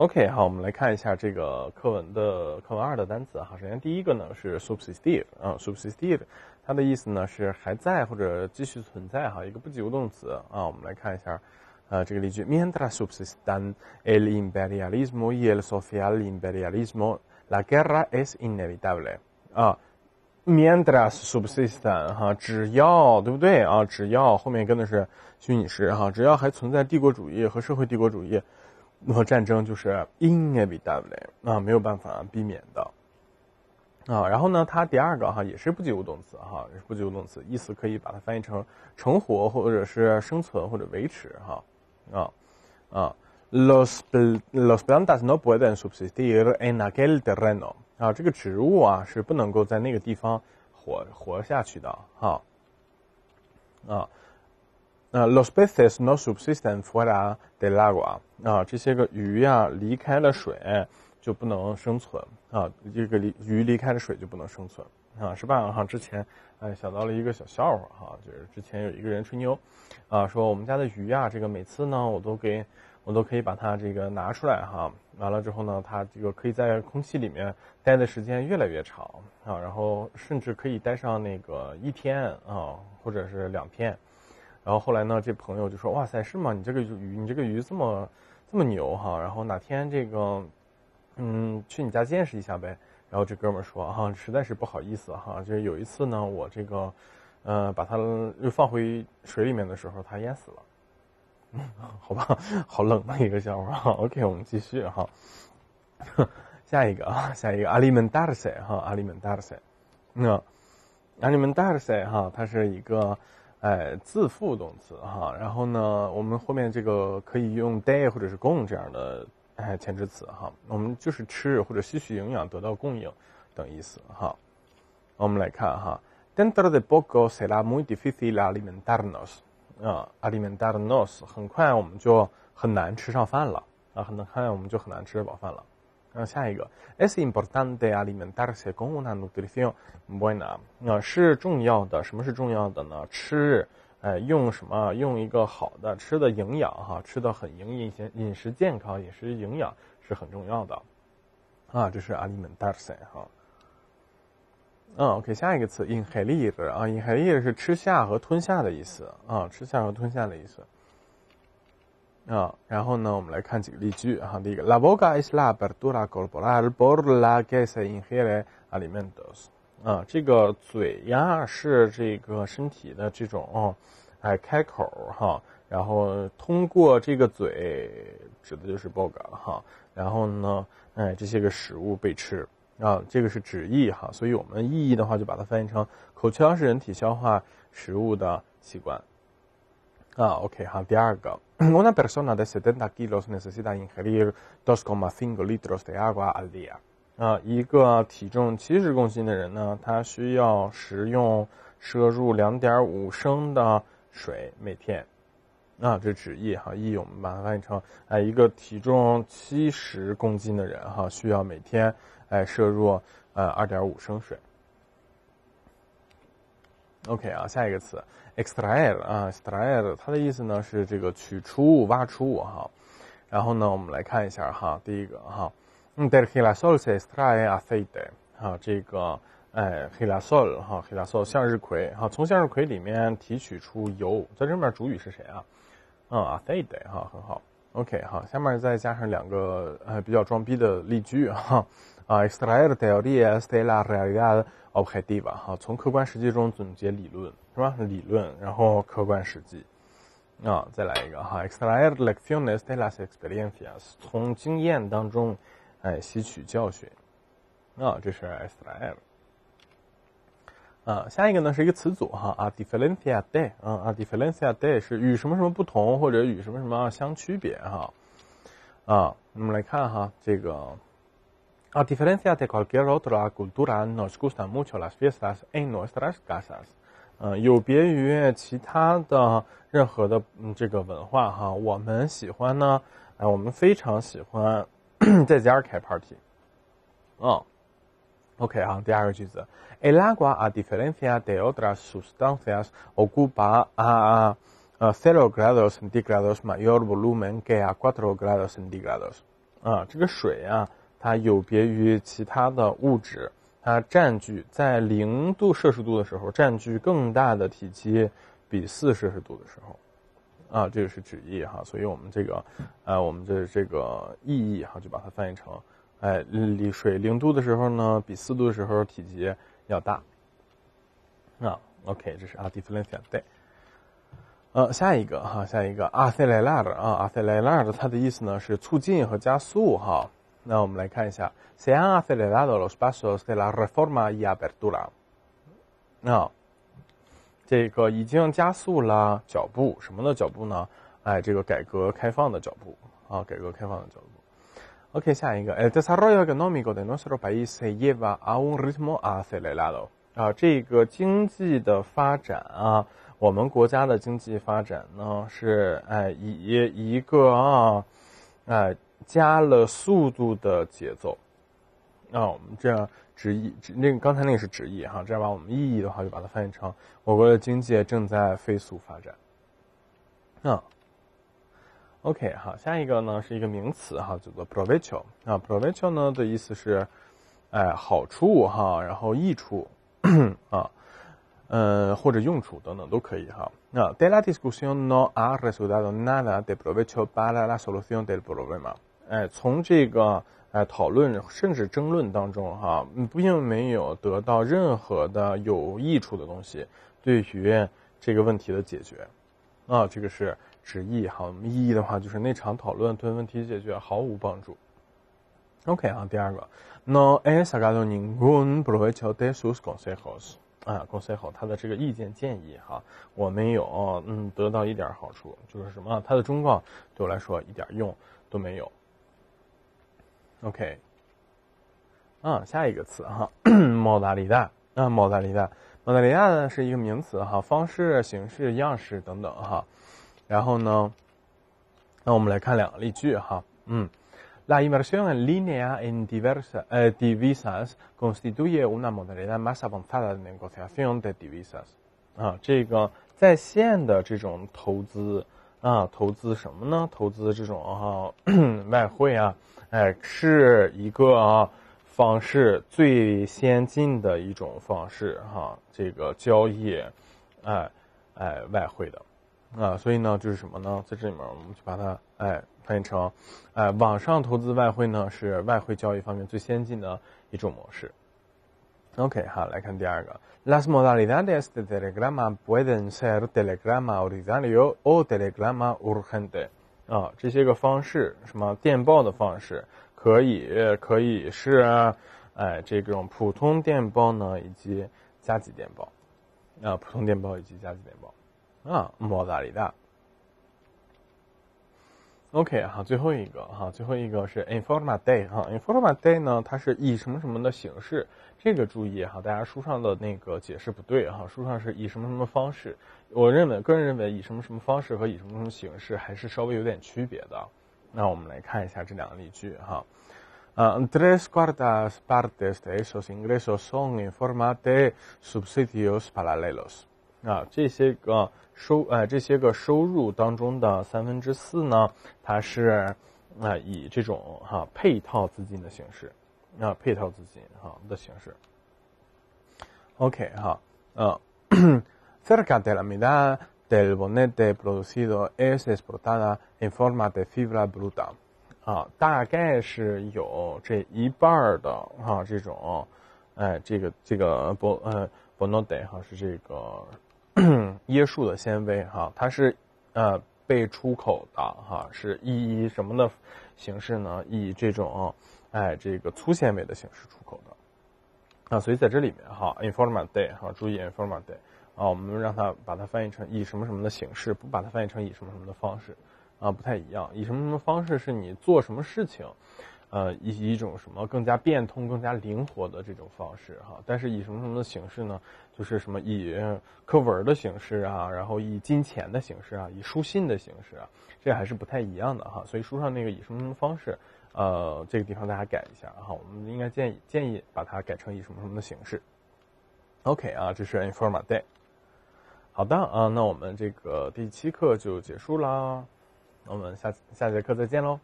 OK，好，我们来看一下这个课文的课文二的单词哈。首先第一个呢是 subsiste，嗯，subsiste，它的意思呢是还在或者继续存在哈，一个不及物动词啊。我们来看一下，呃，这个例句：mientras subsistan el imperialismo y el socialismo，la guerra es inevitable。啊，mientras subsistan 哈，只要对不对啊？只要后面跟的是虚拟式哈，只要还存在帝国主义和社会帝国主义。那么战争就是 inevitably 啊，没有办法避免的啊。然后呢，它第二个哈也是不及物动词哈，也是不及物动词意思可以把它翻译成成活或者是生存或者维持哈啊啊。Los los plantas no pueden subsistir en aquel terreno 啊，这个植物啊是不能够在那个地方活活下去的哈啊。那 los p e c e s no subsisten fuera del agua。啊，这些个鱼呀，离开了水就不能生存啊。这个离鱼离开了水就不能生存啊，是吧？哈，之前哎想到了一个小笑话哈，就是之前有一个人吹牛，啊，说我们家的鱼啊，这个每次呢我都给我都可以把它这个拿出来哈，完了之后呢，它这个可以在空气里面待的时间越来越长啊，然后甚至可以待上那个一天啊，或者是两天。然后后来呢，这朋友就说：“哇塞，是吗？你这个鱼，你这个鱼这么，这么牛哈！然后哪天这个，嗯，去你家见识一下呗。”然后这哥们说：“啊，实在是不好意思哈，就是有一次呢，我这个，呃，把它又放回水里面的时候，它淹死了。”好吧，好冷的一个笑话。OK，我们继续哈，下一个啊，下一个阿利门达 s 塞哈，阿利门达 s 塞，那阿利门达 s 塞哈，它是一个。哎，自负动词哈，然后呢，我们后面这个可以用 day 或者是供这样的哎前置词哈，我们就是吃或者吸取营养得到供应等意思哈。我们来看哈，dentro de poco será muy difícil alimentarnos，啊，alimentarnos，很快我们就很难吃上饭了，啊，很快我们就很难吃得饱饭了。嗯，下一个，es importante alimentarse con buena nutrición，bueno，那是重要的，什么是重要的呢？吃，哎，用什么？用一个好的吃的营养哈，吃的很营饮健饮食健康，饮食营养是很重要的，啊，这是 alimentarse 哈。嗯，OK，下一个词 inhalir 啊，inhalir 是吃下和吞下的意思啊，吃下和吞下的意思。啊，然后呢，我们来看几个例句哈。第一个，la boca es la abertura corporal por la que se ingieren alimentos。啊，这个嘴呀是这个身体的这种哦，哎开口哈，然后通过这个嘴，指的就是 boca 哈。然后呢，哎，这些个食物被吃啊，这个是指意哈。所以我们意义的话，就把它翻译成口腔是人体消化食物的器官。啊，OK，好，第二个，una persona de setenta kilos necesita ingerir dos coma cinco litros de agua al día。啊，一个体重七十公斤的人呢，他需要食用摄入两点五升的水每天。啊，这是“一”哈，“一”我们把它翻译成哎，一个体重七十公斤的人哈，需要每天哎摄入呃二点五升水。OK 啊，下一个词。extraire 啊 e x t r a i r 它的意思呢是这个取出、挖出哈。然后呢，我们来看一下哈，第一个哈，嗯，de la solace e x t r a i e a fait e 哈，这个哎，helasol 哈，helasol 向日葵哈，从向日葵里面提取出油，在这面主语是谁啊？嗯，a fait e 哈，很好，OK 哈，下面再加上两个呃比较装逼的例句哈。啊，extraire deli estela realidad objetivo 哈，从客观实际中总结理论是吧？理论，然后客观实际，啊，再来一个哈，extraire la e x p e f i l n a estela experiencia，从经验当中哎吸取教训，啊，这是 extraire。啊，下一个呢是一个词组哈，啊，diferencia de，y 啊，diferencia de 是与什么什么不同或者与什么什么相区别哈，啊，我们来看哈这个。A diferencia de cualquier otra cultura, nos gustan mucho las fiestas en nuestras casas. el 在家开 agua a diferencia de otras sustancias ocupa a cero grados centígrados mayor volumen que a cuatro grados centígrados。啊，这个水啊。它有别于其他的物质，它占据在零度摄氏度的时候占据更大的体积，比四摄氏度的时候，啊，这个是指义哈，所以我们这个，呃，我们的这个意义哈，就把它翻译成，哎，离水零度的时候呢，比四度的时候体积要大。啊，OK，这是阿迪弗兰对。呃，下一个哈，下一个阿塞莱拉的啊，阿塞莱拉的它的意思呢是促进和加速哈。那我们来看一下，se han acelerado los pasos de la reforma y apertura。那这个已经加速了脚步，什么的脚步呢？哎，这个改革开放的脚步啊，改革开放的脚步。OK，下一个，el desarrollo económico de nuestro país lleva a un ritmo acelerado。啊，这个经济的发展啊，我们国家的经济发展呢是哎以一个啊哎。加了速度的节奏，那我们这样直译，那个刚才那个是直译哈，这样把我们意义的话就把它翻译成我国的经济正在飞速发展。那。o k 好，下一个呢是一个名词哈，叫做 provecho 那 p r o v e c h o 呢的意思是，哎，好处哈，然后益处 啊，呃，或者用处等等都可以哈。那 d e la discusión no ha resultado nada de provecho para la solución del problema。哎，从这个哎讨论甚至争论当中哈，嗯，并没有得到任何的有益处的东西，对于这个问题的解决，啊，这个是执意哈。意义的话就是那场讨论对问题解决毫无帮助。OK 啊，第二个，no e s a r g a l o ningun provecho de sus consejos 啊，consejos 他的这个意见建议哈，我没有嗯得到一点好处，就是什么，他的忠告对我来说一点用都没有。OK，嗯，下一个词哈，毛大利大啊，毛大利大，毛大利大呢是一个名词哈，方式、形式、样式等等哈。然后呢，那我们来看两个例句哈，嗯，la inversión línea en divisas，呃，divisas constituye una modalidad más avanzada de negociación de divisas。啊，这个在线的这种投资啊，投资什么呢？投资这种啊，外汇啊。哎，是一个方式最先进的一种方式哈，这个交易，哎，哎，外汇的，啊，所以呢，就是什么呢？在这里面，我们就把它哎译成，哎，网上投资外汇呢，是外汇交易方面最先进的一种模式。OK，好，来看第二个。啊，这些个方式，什么电报的方式，可以可以是，哎，这种普通电报呢，以及加急电报，啊，普通电报以及加急电报，啊，莫大利亚。OK，哈，最后一个哈，最后一个是 informa day 哈，informa day 呢，它是以什么什么的形式？这个注意哈，大家书上的那个解释不对哈，书上是以什么什么方式？我认为个人认为以什么什么方式和以什么什么形式还是稍微有点区别的。那我们来看一下这两个例句哈，呃，tres cuartas partes de esos ingresos son informa de subsidios paralelos。啊，这些个收，呃，这些个收入当中的三分之四呢，它是，啊，以这种哈配套资金的形式，啊，配套资金哈的形式。OK 哈，嗯，在这干得了，每当，del bonete producido es exportada en forma de fibra bruta，啊，大概是有这一半的哈这种，哎，这个这个玻呃 bonode 哈是这个。椰 树的纤维，哈，它是，呃，被出口的，哈，是以什么的形式呢？以这种，哎，这个粗纤维的形式出口的。啊，所以在这里面，哈，informal day，哈，注意 informal day，啊，我们让它把它翻译成以什么什么的形式，不把它翻译成以什么什么的方式，啊，不太一样。以什么什么方式是你做什么事情，呃，以一种什么更加变通、更加灵活的这种方式，哈。但是以什么什么的形式呢？就是什么以课文的形式啊，然后以金钱的形式啊，以书信的形式啊，这还是不太一样的哈。所以书上那个以什么什么方式，呃，这个地方大家改一下哈。我们应该建议建议把它改成以什么什么的形式。OK 啊，这是 informal day。好的啊，那我们这个第七课就结束啦，我们下下节课再见喽。